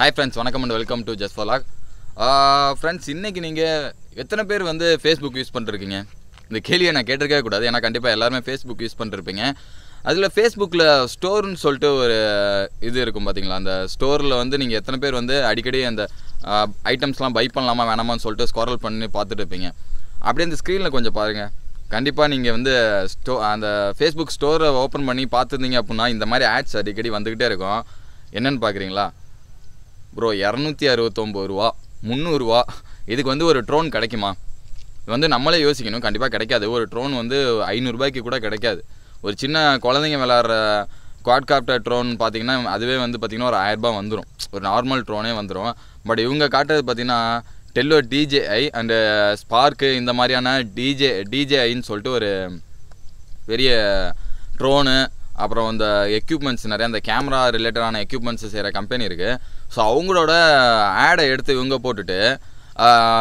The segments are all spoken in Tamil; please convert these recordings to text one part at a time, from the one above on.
ஹாய் ஃப்ரெண்ட்ஸ் வணக்கம் and welcome to just Falak friends இன்றைக்கி நீங்கள் எத்தனை பேர் வந்து ஃபேஸ்புக் யூஸ் பண்ணுறீங்க இந்த கேள்வியை நான் கேட்டிருக்கவே கூடாது ஏன்னா கண்டிப்பாக எல்லாருமே ஃபேஸ்புக் யூஸ் பண்ணிருப்பீங்க அதில் ஃபேஸ்புக்கில் ஸ்டோர்னு சொல்லிட்டு ஒரு இது இருக்கும் பார்த்தீங்களா அந்த ஸ்டோரில் வந்து நீங்கள் எத்தனை பேர் வந்து அடிக்கடி அந்த ஐட்டம்ஸ்லாம் பை பண்ணலாமா வேணாமான்னு சொல்லிட்டு ஸ்கோரல் பண்ணி பார்த்துட்டு இருப்பீங்க அப்படியே அந்த ஸ்க்ரீனில் கொஞ்சம் பாருங்கள் கண்டிப்பாக நீங்கள் வந்து ஸ்டோ அந்த ஃபேஸ்புக் ஸ்டோரை ஓப்பன் பண்ணி பார்த்துருந்தீங்க அப்படின்னா இந்த மாதிரி ஆட்ஸ் அடிக்கடி வந்துக்கிட்டே இருக்கும் என்னென்னு பார்க்குறீங்களா ப்ரோ இரநூத்தி அறுபத்தொம்பது ரூபா முந்நூறுரூவா இதுக்கு வந்து ஒரு ட்ரோன் கிடைக்குமா இது வந்து நம்மளே யோசிக்கணும் கண்டிப்பாக கிடைக்காது ஒரு ட்ரோன் வந்து ஐநூறுரூபாய்க்கு கூட கிடைக்காது ஒரு சின்ன குழந்தைங்க விளாட்ற குவாட்காப்டர் ட்ரோன் பார்த்திங்கன்னா அதுவே வந்து பார்த்திங்கன்னா ஒரு ஆயிரரூபா வந்துடும் ஒரு நார்மல் ட்ரோனே வந்துடும் பட் இவங்க காட்டுறது பார்த்திங்கன்னா டெல்லோ டிஜேஐ அண்டு ஸ்பார்க்கு இந்த மாதிரியான டிஜே டிஜேஐன்னு சொல்லிட்டு ஒரு பெரிய ட்ரோனு அப்புறம் இந்த எக்யூப்மெண்ட்ஸ் நிறைய அந்த கேமரா ரிலேட்டடான எக்யூப்மெண்ட்ஸ் செய்கிற கம்பெனி இருக்குது ஸோ அவங்களோட ஆடை எடுத்து இவங்க போட்டுட்டு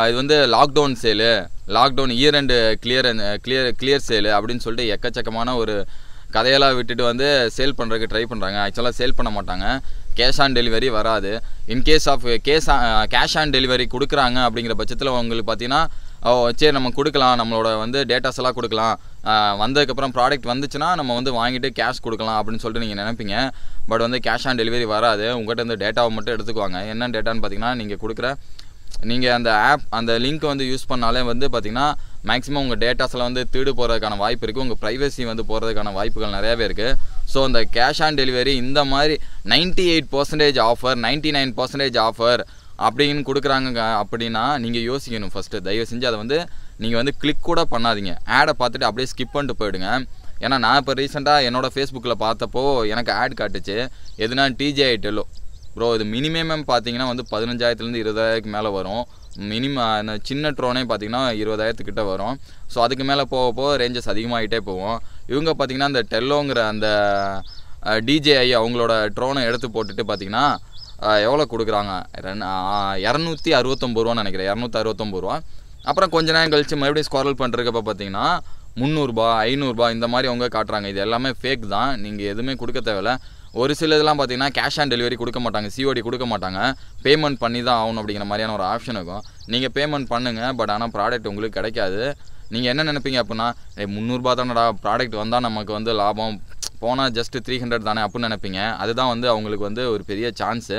இது வந்து lockdown sale lockdown year and clear clear clear sale அப்படின்னு சொல்லிட்டு எக்கச்சக்கமான ஒரு கதையெல்லாம் விட்டுட்டு வந்து சேல் பண்ணுறதுக்கு ட்ரை பண்ணுறாங்க ஆக்சுவலாக சேல் பண்ண மாட்டாங்க கேஷ் ஆன் டெலிவரி வராது in case of cash cash on delivery கொடுக்குறாங்க அப்படிங்கிற பட்சத்தில் உங்களுக்கு பார்த்தீங்கன்னா சரி நம்ம கொடுக்கலாம் நம்மளோட வந்து டேட்டாஸ் எல்லாம் கொடுக்கலாம் வந்ததுக்கப்புறம் ப்ராடக்ட் வந்துச்சுன்னா நம்ம வந்து வாங்கிட்டு கேஷ் கொடுக்கலாம் அப்படின்னு சொல்லிட்டு நீங்கள் நினைப்பீங்க பட் வந்து கேஷ் ஆன் டெலிவரி வராது உங்கள்கிட்ட இந்த டேட்டாவை மட்டும் எடுத்துக்குவாங்க என்ன டேட்டான்னு பார்த்தீங்கன்னா நீங்கள் கொடுக்குற நீங்கள் அந்த ஆப் அந்த லிங்க் வந்து யூஸ் பண்ணாலே வந்து பார்த்திங்கன்னா மேக்ஸிமம் உங்கள் டேட்டாஸில் வந்து தீடு போகிறதுக்கான வாய்ப்பு இருக்குது உங்கள் ப்ரைவசி வந்து போகிறதுக்கான வாய்ப்புகள் நிறையாவே இருக்குது ஸோ அந்த கேஷ் ஆன் டெலிவரி இந்த மாதிரி ninety eight percentage offer ninety nine percentage offer அப்படின்னு கொடுக்குறாங்க அப்படின்னா நீங்கள் யோசிக்கணும் ஃபஸ்ட்டு தயவு செஞ்சு அதை வந்து நீங்கள் வந்து கிளிக் கூட பண்ணாதீங்க ஆடை பார்த்துட்டு அப்படியே ஸ்கிப் பண்ணிட்டு போயிடுங்க ஏன்னா நான் இப்போ ரீசெண்டாக என்னோடய ஃபேஸ்புக்கில் பார்த்தப்போ எனக்கு ஆட் காட்டுச்சு எதுனா டிஜே டெல்லோ ப்ரோ இது மினிமம் பார்த்தீங்கன்னா வந்து பதினஞ்சாயிரத்துலேருந்து இருபதாயிரத்துக்கு மேலே வரும் மினிமம் சின்ன ட்ரோனே பார்த்தீங்கன்னா இருபதாயிரத்துக்கிட்ட வரும் ஸோ அதுக்கு மேலே போக போக ரேஞ்சஸ் அதிகமாகிட்டே போவோம் இவங்க பார்த்தீங்கன்னா அந்த டெல்லோங்கிற அந்த டிஜேஐ அவங்களோட ட்ரோனை எடுத்து போட்டுட்டு பார்த்தீங்கன்னா எவ்வளோ கொடுக்குறாங்க ரெண்டு இரநூத்தி அறுபத்தொம்பது ரூபான்னு நினைக்கிறேன் இரநூத்தி அறுபத்தொம்பது ரூபா அப்புறம் கொஞ்ச நேரம் கழித்து மறுபடியும் ஸ்குவாரல் அப்போ பார்த்தீங்கன்னா முந்நூறுரூபா ஐநூறுரூபா இந்த மாதிரி அவங்க காட்டுறாங்க இது எல்லாமே ஃபேக் தான் நீங்கள் எதுவுமே கொடுக்க தேவையில்ல ஒரு சில இதெல்லாம் பார்த்தீங்கன்னா கேஷ் ஆன் டெலிவரி கொடுக்க மாட்டாங்க சிஓடி கொடுக்க மாட்டாங்க பேமெண்ட் பண்ணி தான் ஆகணும் அப்படிங்கிற மாதிரியான ஒரு ஆப்ஷன் இருக்கும் நீங்கள் பேமெண்ட் பண்ணுங்கள் பட் ஆனால் ப்ராடக்ட் உங்களுக்கு கிடைக்காது நீங்கள் என்ன நினைப்பீங்க அப்படின்னா முந்நூறுரூபா தானடா ப்ராடக்ட் வந்தால் நமக்கு வந்து லாபம் போனால் ஜஸ்ட்டு த்ரீ ஹண்ட்ரட் தானே அப்படின்னு நினைப்பீங்க அதுதான் வந்து அவங்களுக்கு வந்து ஒரு பெரிய சான்ஸு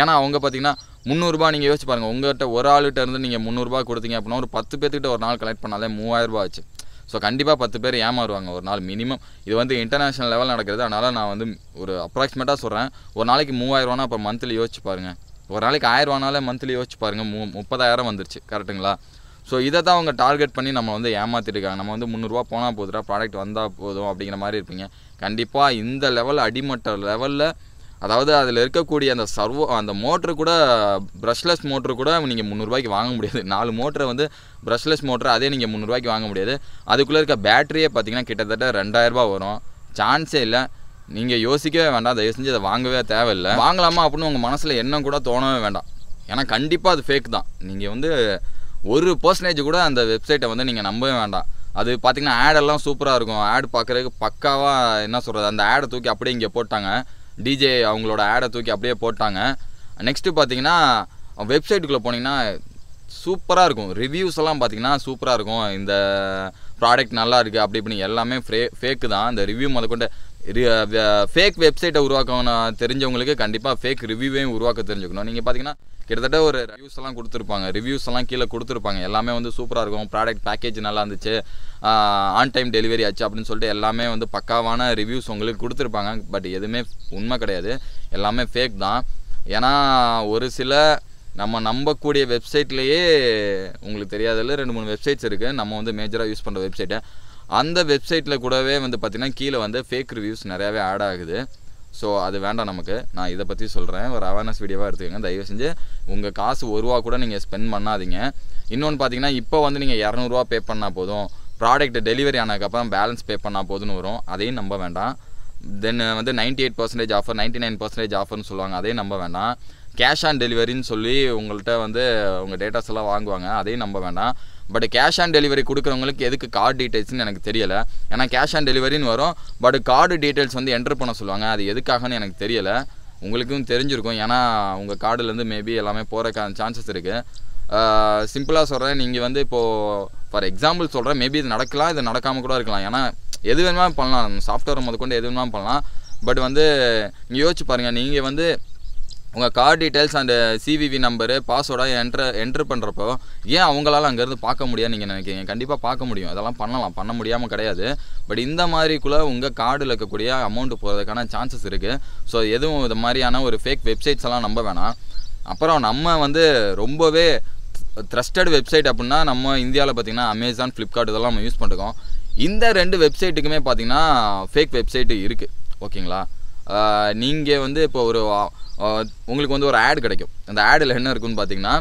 ஏன்னா அவங்க பார்த்தீங்கன்னா முந்நூறுரூபா நீங்கள் யோசிச்சு பாருங்கள் உங்கள்கிட்ட ஒரு ஆளுகிட்ட இருந்து நீங்கள் முந்நூறுரூபா கொடுத்தீங்க அப்படின்னா ஒரு பத்து பேர்த்துக்கிட்ட ஒரு நாள் கலெக்ட் பண்ணாலே மூவாயிரரூபா ஆச்சு ஸோ கண்டிப்பாக பத்து பேர் ஏமாறுவாங்க ஒரு நாள் மினிமம் இது வந்து இன்டர்நேஷ்னல் லெவல் நடக்கிறது அதனால் நான் வந்து ஒரு அப்ராக்சிமேட்டாக சொல்கிறேன் ஒரு நாளைக்கு மூவாயிரரூவானா அப்புறம் மந்த்லி யோசிச்சு பாருங்கள் ஒரு நாளைக்கு ஆயிரரூவானாலே மந்த்லி யோசிச்சு பாருங்கள் மு முப்பதாயிரம் வந்துருச்சு கரெக்டுங்களா ஸோ இதை தான் அவங்க டார்கெட் பண்ணி நம்ம வந்து ஏமாற்றிருக்காங்க நம்ம வந்து முந்நூறுரூவா போனால் போதுடா ப்ராடக்ட் வந்தால் போதும் அப்படிங்கிற மாதிரி இருப்பீங்க கண்டிப்பாக இந்த லெவல் அடிமட்ட லெவலில் அதாவது அதில் இருக்கக்கூடிய அந்த சர்வோ அந்த மோட்ரு கூட ப்ரஷ்லெஸ் மோட்ரு கூட நீங்கள் முந்நூறுபாய்க்கு வாங்க முடியாது நாலு மோட்டரை வந்து ப்ரஷ்லெஸ் மோட்ரு அதே நீங்கள் முந்நூறுவாய்க்கு வாங்க முடியாது அதுக்குள்ளே இருக்க பேட்டரியே பார்த்தீங்கன்னா கிட்டத்தட்ட ரெண்டாயிரரூபா வரும் சான்ஸே இல்லை நீங்கள் யோசிக்கவே வேண்டாம் தயவு செஞ்சு அதை வாங்கவே தேவையில்லை வாங்கலாமா அப்படின்னு உங்கள் மனசில் எண்ணம் கூட தோணவே வேண்டாம் ஏன்னா கண்டிப்பாக அது ஃபேக் தான் நீங்கள் வந்து ஒரு பர்சன்டேஜ் கூட அந்த வெப்சைட்டை வந்து நீங்கள் நம்பவே வேண்டாம் அது பார்த்தீங்கன்னா ஆடெல்லாம் சூப்பராக இருக்கும் ஆட் பார்க்குறதுக்கு பக்காவாக என்ன சொல்கிறது அந்த ஆடை தூக்கி அப்படியே இங்கே போட்டாங்க டிஜே அவங்களோட ஆடை தூக்கி அப்படியே போட்டாங்க நெக்ஸ்ட்டு பார்த்தீங்கன்னா வெப்சைட்டுக்குள்ளே போனீங்கன்னா சூப்பராக இருக்கும் ரிவ்யூஸ் எல்லாம் பார்த்தீங்கன்னா சூப்பராக இருக்கும் இந்த ப்ராடக்ட் நல்லா இருக்குது அப்படி இப்படி எல்லாமே ஃபே ஃபேக்கு தான் இந்த ரிவ்யூ முதற்கொண்டு ஃபேக் வெப்சைட்டை உருவாக்கணும் தெரிஞ்சவங்களுக்கு கண்டிப்பாக ஃபேக் ரிவ்யூவையும் உருவாக்க தெரிஞ்சுக்கணும் நீங்கள் பார்த்தீங்கன்னா கிட்டத்தட்ட ஒரு ரிவ்யூஸ் எல்லாம் கொடுத்துருப்பாங்க ரிவ்யூஸ் எல்லாம் கீழே கொடுத்துருப்பாங்க எல்லாமே வந்து சூப்பராக இருக்கும் ப்ராடக்ட் பேக்கேஜ் நல்லா இருந்துச்சு ஆன் டைம் டெலிவரி ஆச்சு அப்படின்னு சொல்லிட்டு எல்லாமே வந்து பக்காவான ரிவ்யூஸ் உங்களுக்கு கொடுத்துருப்பாங்க பட் எதுவுமே உண்மை கிடையாது எல்லாமே ஃபேக் தான் ஏன்னா ஒரு சில நம்ம நம்பக்கூடிய வெப்சைட்லேயே உங்களுக்கு தெரியாததில் ரெண்டு மூணு வெப்சைட்ஸ் இருக்குது நம்ம வந்து மேஜராக யூஸ் பண்ணுற வெப்சைட்டை அந்த வெப்சைட்டில் கூடவே வந்து பார்த்திங்கன்னா கீழே வந்து ஃபேக் ரிவ்யூஸ் நிறையாவே ஆட் ஆகுது ஸோ அது வேண்டாம் நமக்கு நான் இதை பற்றி சொல்கிறேன் ஒரு அவேர்னஸ் வீடியோவாக எடுத்துக்கோங்க தயவு செஞ்சு உங்கள் காசு ஒரு ரூபா கூட நீங்கள் ஸ்பெண்ட் பண்ணாதீங்க இன்னொன்று பார்த்தீங்கன்னா இப்போ வந்து நீங்கள் இரநூறுவா பே பண்ணால் போதும் ப்ராடக்ட் டெலிவரி ஆனதுக்கப்புறம் பேலன்ஸ் பே பண்ணால் போதும்னு வரும் அதையும் நம்ப வேண்டாம் தென் வந்து ninety eight percentage offer ninety nine percentage ஆஃபர்னு சொல்லுவாங்க அதையும் நம்ப வேண்டாம் கேஷ் ஆன் டெலிவரின்னு சொல்லி உங்கள்கிட்ட வந்து உங்கள் டேட்டாஸ் எல்லாம் வாங்குவாங்க அதையும் நம்ப வேண்டாம் பட் கேஷ் ஆன் டெலிவரி கொடுக்குறவங்களுக்கு எதுக்கு கார்டு டீட்டெயில்ஸ்னு எனக்கு தெரியலை ஏன்னா கேஷ் ஆன் டெலிவரின்னு வரும் பட் கார்டு டீட்டெயில்ஸ் வந்து என்ட்ரு பண்ண சொல்லுவாங்க அது எதுக்காகன்னு எனக்கு தெரியலை உங்களுக்கும் தெரிஞ்சிருக்கும் ஏன்னா உங்கள் கார்டுலேருந்து மேபி எல்லாமே போகிறக்கான சான்சஸ் இருக்குது சிம்பிளாக சொல்கிறேன் நீங்கள் வந்து இப்போது ஃபார் எக்ஸாம்பிள் சொல்கிறேன் மேபி இது நடக்கலாம் இது நடக்காமல் கூட இருக்கலாம் ஏன்னா எது வேணுமா பண்ணலாம் சாஃப்ட்வேர் முதற்கொண்டு எது வேணுமா பண்ணலாம் பட் வந்து நீங்கள் யோசிச்சு பாருங்கள் நீங்கள் வந்து உங்கள் கார் டீட்டெயில்ஸ் அந்த சிவிவி நம்பரு பாஸ்வேர்டாக என்ட்ர என்ட்ரு பண்ணுறப்போ ஏன் அவங்களால அங்கேருந்து பார்க்க முடியாதுன்னு நீங்கள் நினைக்கிறீங்க கண்டிப்பாக பார்க்க முடியும் அதெல்லாம் பண்ணலாம் பண்ண முடியாமல் கிடையாது பட் இந்த மாதிரிக்குள்ளே உங்கள் கார்டில் இருக்கக்கூடிய அமௌண்ட்டு போகிறதுக்கான சான்சஸ் இருக்குது ஸோ எதுவும் இது மாதிரியான ஒரு ஃபேக் வெப்சைட்ஸ் எல்லாம் நம்ப வேணாம் அப்புறம் நம்ம வந்து ரொம்பவே ட்ரஸ்டட் வெப்சைட் அப்படின்னா நம்ம இந்தியாவில் பார்த்திங்கன்னா அமேசான் ஃப்ளிப்கார்ட் இதெல்லாம் நம்ம யூஸ் பண்ணுறோம் இந்த ரெண்டு வெப்சைட்டுக்குமே பார்த்திங்கன்னா ஃபேக் வெப்சைட்டு இருக்குது ஓகேங்களா நீங்கள் வந்து இப்போ ஒரு உங்களுக்கு வந்து ஒரு ஆடு கிடைக்கும் அந்த ஆடில் என்ன இருக்குன்னு பார்த்தீங்கன்னா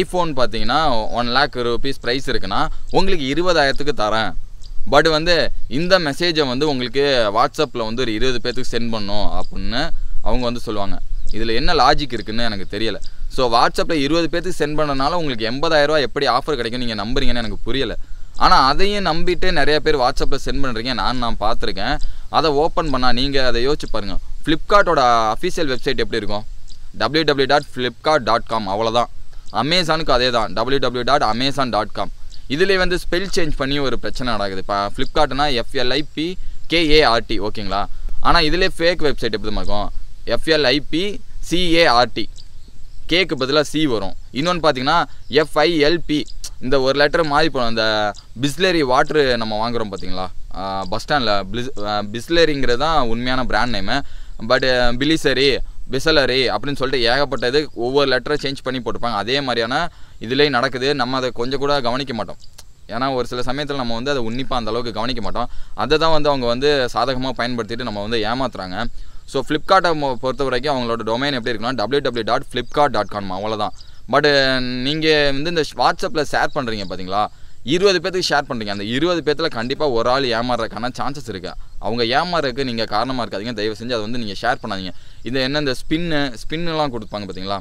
ஐஃபோன் பார்த்தீங்கன்னா ஒன் லேக் ருபீஸ் ப்ரைஸ் இருக்குன்னா உங்களுக்கு இருபதாயிரத்துக்கு தரேன் பட் வந்து இந்த மெசேஜை வந்து உங்களுக்கு வாட்ஸ்அப்பில் வந்து ஒரு இருபது பேர்த்துக்கு சென்ட் பண்ணும் அப்படின்னு அவங்க வந்து சொல்லுவாங்க இதில் என்ன லாஜிக் இருக்குதுன்னு எனக்கு தெரியலை ஸோ வாட்ஸ்அப்பில் இருபது பேர்த்துக்கு சென்ட் பண்ணனால உங்களுக்கு எண்பதாயிரரூவா எப்படி ஆஃபர் கிடைக்கும் நீங்கள் நம்புறீங்கன்னு எனக்கு புரியலை ஆனால் அதையும் நம்பிட்டு நிறைய பேர் வாட்ஸ்அப்பில் சென்ட் பண்ணுறீங்க நான் நான் பார்த்துருக்கேன் அதை ஓப்பன் பண்ணால் நீங்கள் அதை யோசிச்சு பாருங்கள் ஃப்ளிப்கார்ட்டோட அஃபிஷியல் வெப்சைட் எப்படி இருக்கும் W W dot Flipkart dot com அவ்வளோதான் அமேசானுக்கு அதே தான் W W dot Amazon dot com இதிலே வந்து ஸ்பெல் சேஞ்ச் பண்ணி ஒரு பிரச்சனை நடக்குது இப்போ ஃப்ளிப்கார்ட்னா எஃப்எல்ஐபி கேஏஆர்டி ஓகேங்களா ஆனால் இதிலே ஃபேக் வெப்சைட் எப்படி இருக்கும் எஃப்எல்ஐபி சிஏஆர்டி கேக்கு பதிலாக சி வரும் இன்னொன்று பார்த்தீங்கன்னா எஃப்ஐஎல்பி இந்த ஒரு லெட்டர் மாறி போகணும் இந்த பிஸ்லரி வாட்ரு நம்ம வாங்குகிறோம் பார்த்தீங்களா பஸ் ஸ்டாண்டில் பிஸ் பிஸ்லரிங்கிறது தான் உண்மையான பிராண்ட் நேமு பட் பிலிசரி பிசலரி அப்படின்னு சொல்லிட்டு ஏகப்பட்டது ஒவ்வொரு லெட்டரை சேஞ்ச் பண்ணி போட்டுப்பாங்க அதே மாதிரியான இதுலேயும் நடக்குது நம்ம அதை கொஞ்சம் கூட கவனிக்க மாட்டோம் ஏன்னா ஒரு சில சமயத்தில் நம்ம வந்து அதை உன்னிப்பாக அந்தளவுக்கு கவனிக்க மாட்டோம் அதை தான் வந்து அவங்க வந்து சாதகமாக பயன்படுத்திட்டு நம்ம வந்து ஏமாத்துறாங்க ஸோ ஃப்ளிப்கார்ட்டை பொறுத்த வரைக்கும் அவங்களோட டொமைன் எப்படி இருக்குன்னா W W dot Flipkart dot com அவ்வளோதான் பட் நீங்கள் வந்து இந்த வாட்ஸ்அப்பில் ஷேர் பண்ணுறீங்க பார்த்தீங்களா இருபது பேத்துக்கு ஷேர் பண்ணுறீங்க அந்த இருபது பேத்தில் கண்டிப்பாக ஒரு ஆள் ஏமாறுறதுக்கான சான்சஸ் இருக்குது அவங்க ஏமாறதுக்கு நீங்கள் காரணமாக இருக்காதிங்க தயவு செஞ்சு அதை வந்து நீங்கள் ஷேர் பண்ணாதீங்க இந்த என்ன இந்த ஸ்பின்னு ஸ்பின்னுலாம் கொடுப்பாங்க பார்த்தீங்களா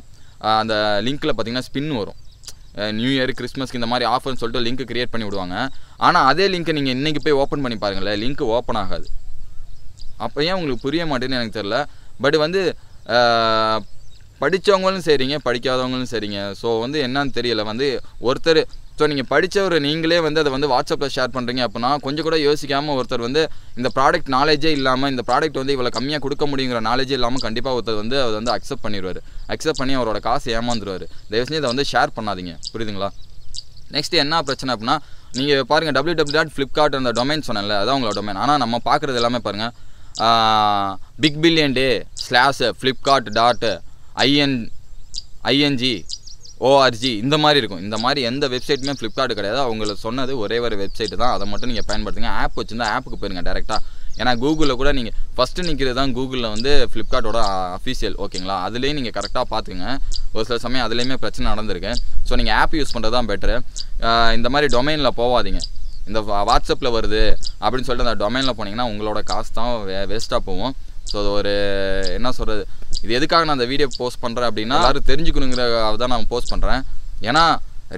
அந்த லிங்க்கில் பார்த்தீங்கன்னா ஸ்பின் வரும் நியூ இயர் கிறிஸ்மஸ்க்கு இந்த மாதிரி ஆஃபர்னு சொல்லிட்டு லிங்க் க்ரியேட் பண்ணி விடுவாங்க ஆனால் அதே லிங்க்கை நீங்கள் இன்றைக்கி போய் ஓப்பன் பண்ணி பாருங்களேன் லிங்க் ஓப்பன் ஆகாது அப்போ ஏன் உங்களுக்கு புரிய மாட்டேன்னு எனக்கு தெரில பட் வந்து படித்தவங்களும் சரிங்க படிக்காதவங்களும் சரிங்க ஸோ வந்து என்னன்னு தெரியல வந்து ஒருத்தர் ஸோ நீங்கள் படித்தவர் நீங்களே வந்து அதை வந்து வாட்ஸ்அப்பில் ஷேர் பண்ணுறீங்க அப்படின்னா கொஞ்சம் கூட யோசிக்காமல் ஒருத்தர் வந்து இந்த ப்ராடக்ட் நாலேஜே இல்லாமல் இந்த ப்ராடக்ட் வந்து இவ்வளோ கம்மியாக கொடுக்க முடியுங்கிற நாலேஜே இல்லாமல் கண்டிப்பாக ஒருத்தர் வந்து அதை வந்து அக்செப்ட் பண்ணிடுவார் அக்செப்ட் பண்ணி அவரோட காசு ஏமாந்துருவார் தயவுசெய்து இதை வந்து ஷேர் பண்ணாதீங்க புரியுதுங்களா நெக்ஸ்ட் என்ன பிரச்சனை அப்படின்னா நீங்கள் பாருங்கள் டபிள்யூ டபிள்யூ டாட் ஃப்ளிப்கார்ட் அந்த டொமைன் சொன்னேன்ல அதான் உங்களோட டொமைன் ஆனால் நம்ம பார்க்குறது எல்லாமே பாருங்கள் big billion day slash Flipkart dot IN ING ORG இந்த மாதிரி இருக்கும் இந்த மாதிரி எந்த வெப்சைட்டுமே ஃப்ளிப்கார்ட் கிடையாது அவங்களை சொன்னது ஒரே ஒரு வெப்சைட்டு தான் அதை மட்டும் நீங்கள் பயன்படுத்துங்க ஆப் வச்சுருந்தா ஆப்புக்கு போயிருங்க டேரெக்டாக ஏன்னா கூகுளில் கூட நீங்கள் ஃபஸ்ட்டு நிற்கிறது தான் கூகுளில் வந்து ஃப்ளிப்கார்ட்டோட அஃபீஷியல் ஓகேங்களா அதுலேயும் நீங்கள் கரெக்டாக பார்த்துங்க ஒரு சில சமயம் அதுலேயுமே பிரச்சனை நடந்திருக்கு ஸோ நீங்கள் ஆப் யூஸ் பண்ணுறது தான் பெட்ரு இந்த மாதிரி டொமைனில் போகாதீங்க இந்த வாட்ஸ்அப்பில் வருது அப்படின்னு சொல்லிட்டு அந்த டொமைனில் போனீங்கன்னா உங்களோட காசு தான் வே வேஸ்ட்டாக போகும் ஸோ அது ஒரு என்ன சொல்கிறது இது எதுக்காக நான் அந்த வீடியோ போஸ்ட் பண்ணுறேன் அப்படின்னா யாரும் தெரிஞ்சுக்கணுங்கிறத தான் நான் போஸ்ட் பண்ணுறேன் ஏன்னா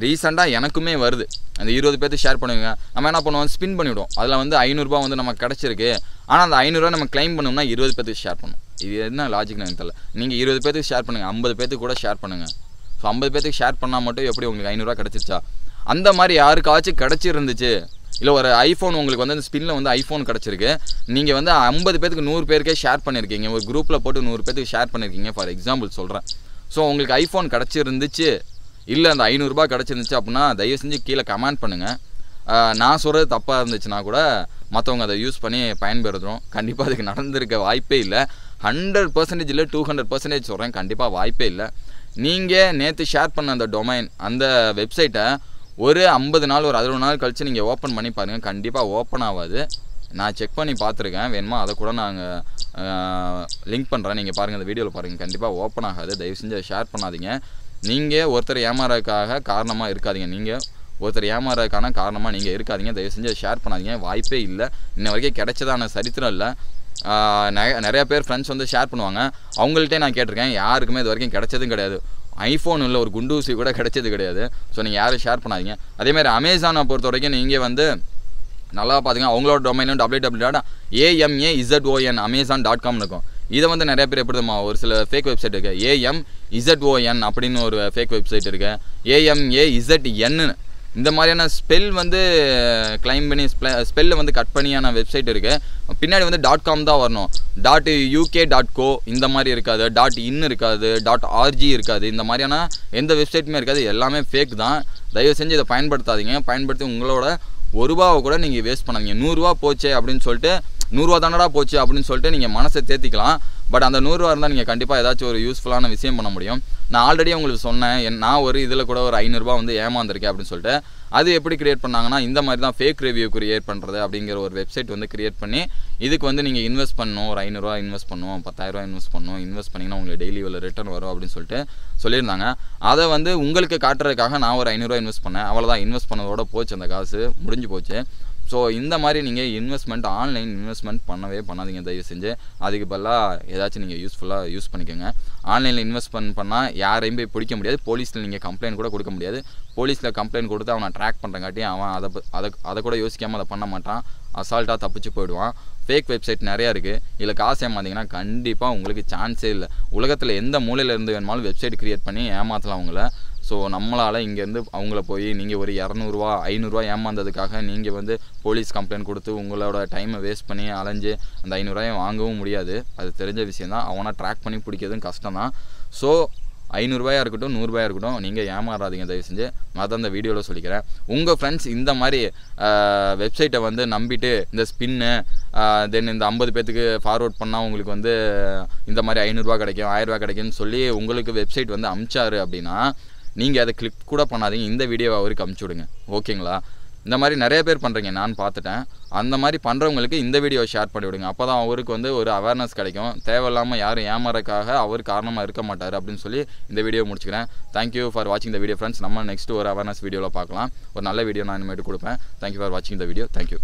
ரீசெண்டாக எனக்குமே வருது அந்த இருபது பேர்த்து ஷேர் பண்ணுவீங்க நம்ம என்ன பண்ணுவோம் ஸ்பின் பண்ணிவிடுவோம் அதில் வந்து ஐநூறுரூபா வந்து நமக்கு கிடச்சிருக்கு ஆனால் அந்த ஐநூறுரூவா நம்ம கிளைம் பண்ணோம்னா இருபது பேர்த்துக்கு ஷேர் பண்ணும் இது என்ன லாஜிக் எனக்கு தெரியல நீங்கள் இருபது பேர்த்துக்கு ஷேர் பண்ணுங்கள் ஐம்பது பேர்த்துக்கு கூட ஷேர் பண்ணுங்கள் ஸோ ஐம்பது பேர்த்துக்கு ஷேர் பண்ணால் மட்டும் எப்படி உங்களுக்கு ஐநூறுரூவா கிடச்சிருச்சா அந்த மாதிரி யாருக்காச்சும் கிடச்சிருந்துச்சு இல்லை ஒரு ஐஃபோன் உங்களுக்கு வந்து அந்த ஸ்பின்னில் வந்து ஐஃபோன் கிடச்சிருக்கு நீங்கள் வந்து ஐம்பது பேருக்கு நூறு பேருக்கே ஷேர் பண்ணியிருக்கீங்க ஒரு குரூப்பில் போட்டு நூறு பேருக்கு ஷேர் பண்ணியிருக்கீங்க ஃபார் எக்ஸாம்பிள் சொல்கிறேன் ஸோ உங்களுக்கு ஐஃபோன் கிடச்சிருந்துச்சு இல்லை அந்த ஐநூறுரூபா கிடச்சிருந்துச்சு அப்படின்னா தயவு செஞ்சு கீழே கமெண்ட் பண்ணுங்கள் நான் சொல்கிறது தப்பாக இருந்துச்சுன்னா கூட மற்றவங்க அதை யூஸ் பண்ணி பயன்படுத்துகிறோம் கண்டிப்பாக அதுக்கு நடந்திருக்க வாய்ப்பே இல்லை ஹண்ட்ரட் பர்சன்டேஜ் இல்லை டூ ஹண்ட்ரட் பர்சன்டேஜ் சொல்கிறேன் கண்டிப்பாக வாய்ப்பே இல்லை நீங்கள் நேற்று ஷேர் பண்ண அந்த டொமைன் அந்த வெப்சைட்டை ஒரு ஐம்பது நாள் ஒரு அறுபது நாள் கழித்து நீங்கள் ஓப்பன் பண்ணி பாருங்கள் கண்டிப்பாக ஓப்பன் ஆகாது நான் செக் பண்ணி பார்த்துருக்கேன் வேணுமா அதை கூட நாங்கள் லிங்க் பண்ணுறேன் நீங்கள் பாருங்கள் இந்த வீடியோவில் பாருங்கள் கண்டிப்பாக ஓப்பன் ஆகாது தயவு செஞ்சு ஷேர் பண்ணாதீங்க நீங்கள் ஒருத்தர் ஏமாறதுக்காக காரணமாக இருக்காதிங்க நீங்கள் ஒருத்தர் ஏமாறதுக்கான காரணமாக நீங்கள் இருக்காதிங்க தயவு செஞ்சு ஷேர் பண்ணாதீங்க வாய்ப்பே இல்லை இன்ன வரைக்கும் கிடைச்சதான சரித்திரம் இல்லை நிறையா பேர் ஃப்ரெண்ட்ஸ் வந்து ஷேர் பண்ணுவாங்க அவங்கள்ட்டே நான் கேட்டிருக்கேன் யாருக்குமே இது வரைக்கும் கிடைச்சதும் கிடையாது ஐஃபோன் இல்லை ஒரு குண்டூசி கூட கிடைச்சது கிடையாது ஸோ நீங்கள் யாரும் ஷேர் பண்ணாதீங்க அதேமாதிரி அமேசானை பொறுத்த வரைக்கும் நீங்கள் வந்து நல்லா பார்த்துங்க அவங்களோட டொமைனும் W W dot AMA Z ON Amazon dot காம்னு இருக்கும் இதை வந்து நிறைய பேர் எப்படிமா ஒரு சில ஃபேக் வெப்சைட் இருக்குது ஏஎம் இசட் ஓஎன் அப்படின்னு ஒரு ஃபேக் வெப்சைட் இருக்குது ஏஎம்ஏ இசட் என்னு இந்த மாதிரியான ஸ்பெல் வந்து கிளைம் பண்ணி ஸ்பெல்லை வந்து கட் பண்ணியான வெப்சைட் இருக்குது பின்னாடி வந்து டாட் காம் தான் வரணும் டாட் யூகே டாட் கோ இந்த மாதிரி இருக்காது டாட் இன் இருக்காது டாட் ஆர்ஜி இருக்காது இந்த மாதிரியான எந்த வெப்சைட்டுமே இருக்காது எல்லாமே ஃபேக் தான் தயவு செஞ்சு இதை பயன்படுத்தாதீங்க பயன்படுத்தி உங்களோட ஒரு ரூபாவை கூட நீங்கள் வேஸ்ட் பண்ணாதீங்க நூறுரூவா போச்சு அப்படின்னு சொல்லிட்டு நூறுரூவா தானடா போச்சு அப்படின்னு சொல்லிட்டு நீங்கள் மனசை தேத்திக்கலாம் பட் அந்த நூறுரூவா இருந்தால் நீங்கள் கண்டிப்பாக ஏதாச்சும் ஒரு யூஸ்ஃபுல்லான விஷயம் பண்ண முடியும் நான் ஆல்ரெடி உங்களுக்கு சொன்னேன் நான் ஒரு இதில் கூட ஒரு ஐநூறுரூவா வந்து ஏமாந்துருக்கேன் அப்படின்னு சொல்லிட்டு அது எப்படி கிரியேட் பண்ணாங்கன்னா இந்த மாதிரி தான் ஃபேக் ரிவ்யூ கிரியேட் பண்ணுறது அப்படிங்கிற ஒரு வெப்சைட் வந்து கிரியேட் பண்ணி இதுக்கு வந்து நீங்கள் இன்வெஸ்ட் பண்ணணும் ஒரு ஐநூறுரூவா இன்வெஸ்ட் பண்ணுவோம் பத்தாயிரரூவா இன்வெஸ்ட் பண்ணுவோம் இன்வெஸ்ட் பண்ணிங்கன்னா உங்களுக்கு டெய்லி உள்ள ரிட்டர்ன் வரும் அப்படின்னு சொல்லிட்டு சொல்லியிருந்தாங்க அதை வந்து உங்களுக்கு காட்டுறதுக்காக நான் ஒரு ஐநூறுரூவா இன்வெஸ்ட் பண்ணேன் அவ்வளோதான் இன்வெஸ்ட் பண்ணதோட போச்சு அந்த காசு முடிஞ்சு போச்சு ஸோ இந்த மாதிரி நீங்கள் இன்வெஸ்ட்மெண்ட் ஆன்லைன் இன்வெஸ்ட்மெண்ட் பண்ணவே பண்ணாதீங்க தயவு செஞ்சு அதுக்கு பதிலாக ஏதாச்சும் நீங்கள் யூஸ்ஃபுல்லாக யூஸ் பண்ணிக்கோங்க ஆன்லைனில் இன்வெஸ்ட்மெண்ட் பண்ணால் யாரையும் போய் பிடிக்க முடியாது போலீஸில் நீங்கள் கம்ப்ளைண்ட் கூட கொடுக்க முடியாது போலீஸில் கம்ப்ளைண்ட் கொடுத்து அவனை ட்ராக் பண்ணுறங்காட்டி அவன் அதை அதை அதை கூட யோசிக்காமல் அதை பண்ண மாட்டான் அசால்ட்டாக தப்பிச்சு போயிடுவான் ஃபேக் வெப்சைட் நிறையா இருக்குது இதில் காசு ஏமாந்தீங்கன்னா கண்டிப்பாக உங்களுக்கு சான்ஸே இல்லை உலகத்தில் எந்த மூலையில் இருந்து வேணுமாலும் வெப்சைட் க்ரியேட் பண்ணி ஏமாற்றலாம் அவங்கள ஸோ நம்மளால் இங்கேருந்து அவங்கள போய் நீங்கள் ஒரு இரநூறுவா ஐநூறுரூவா ஏமாந்ததுக்காக நீங்கள் வந்து போலீஸ் கம்ப்ளைண்ட் கொடுத்து உங்களோட டைமை வேஸ்ட் பண்ணி அலைஞ்சு அந்த ஐநூறுரூவாயும் வாங்கவும் முடியாது அது தெரிஞ்ச விஷயம் தான் அவனை ட்ராக் பண்ணி பிடிக்கிறதும் கஷ்டம் தான் ஸோ ஐநூறுரூவாயாக இருக்கட்டும் நூறுரூவாயாக இருக்கட்டும் நீங்கள் ஏமாறாதீங்க தயவு செஞ்சு நான் தான் அந்த வீடியோவில் சொல்லிக்கிறேன் உங்கள் ஃப்ரெண்ட்ஸ் இந்த மாதிரி வெப்சைட்டை வந்து நம்பிட்டு இந்த ஸ்பின்னு தென் இந்த ஐம்பது பேத்துக்கு ஃபார்வேர்ட் பண்ணால் உங்களுக்கு வந்து இந்த மாதிரி ஐநூறுரூவா கிடைக்கும் ஆயிரரூவா கிடைக்கும்னு சொல்லி உங்களுக்கு வெப்சைட் வந்து அமிச்சாரு அப்படின்னா நீங்கள் அதை கிளிக் கூட பண்ணாதீங்க இந்த வீடியோவை அவருக்கு அமுச்சு விடுங்க ஓகேங்களா இந்த மாதிரி நிறைய பேர் பண்ணுறீங்க நான் பார்த்துட்டேன் அந்த மாதிரி பண்ணுறவங்களுக்கு இந்த வீடியோவை ஷேர் பண்ணி விடுங்க அப்போ தான் அவருக்கு வந்து ஒரு அவேர்னஸ் கிடைக்கும் தேவையில்லாமல் யாரும் ஏமாறக்காக அவர் காரணமாக இருக்க மாட்டார் அப்படின்னு சொல்லி இந்த வீடியோ முடிச்சுக்கிறேன் தேங்க்யூ ஃபார் வாட்சிங் த வீடியோ ஃப்ரெண்ட்ஸ் நம்ம நெக்ஸ்ட் ஒரு அவேர்னஸ் வீடியோவில் பார்க்கலாம் ஒரு நல்ல வீடியோ நான் இனிமேட்டு கொடுப்பேன் தேங்க்யூ ஃபார் வாட்சிங் த வீடியோ தேங்க்யூ